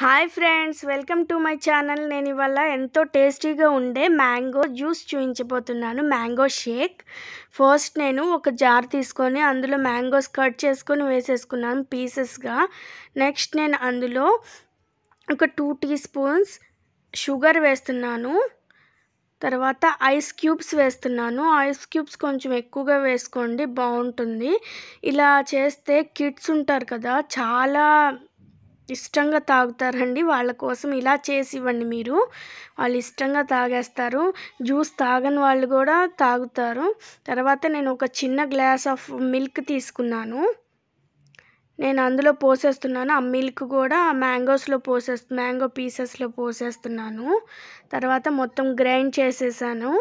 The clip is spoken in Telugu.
hi friends welcome to my channel నేను ఇవాళ ఎంతో టేస్టీగా ఉండే మ్యాంగో జ్యూస్ చూపించబోతున్నాను మ్యాంగో షేక్ ఫస్ట్ నేను ఒక జార్ తీసుకొని అందులో మ్యాంగోస్ కట్ చేసుకొని వేసేసుకున్నాను పీసెస్గా నెక్స్ట్ నేను అందులో ఒక టూ టీ స్పూన్స్ షుగర్ వేస్తున్నాను తర్వాత ఐస్ క్యూబ్స్ వేస్తున్నాను ఐస్ క్యూబ్స్ కొంచెం ఎక్కువగా వేసుకోండి బాగుంటుంది ఇలా చేస్తే కిడ్స్ ఉంటారు కదా చాలా ఇష్టంగా తాగుతారండి వాళ్ళ కోసం ఇలా చేసి ఇవ్వండి మీరు వాళ్ళు ఇష్టంగా తాగేస్తారు జ్యూస్ తాగని వాళ్ళు కూడా తాగుతారు తర్వాత నేను ఒక చిన్న గ్లాస్ ఆఫ్ మిల్క్ తీసుకున్నాను నేను అందులో పోసేస్తున్నాను ఆ మిల్క్ కూడా మ్యాంగోస్లో పోసేస్తు మ్యాంగో పీసెస్లో పోసేస్తున్నాను తర్వాత మొత్తం గ్రైండ్ చేసేసాను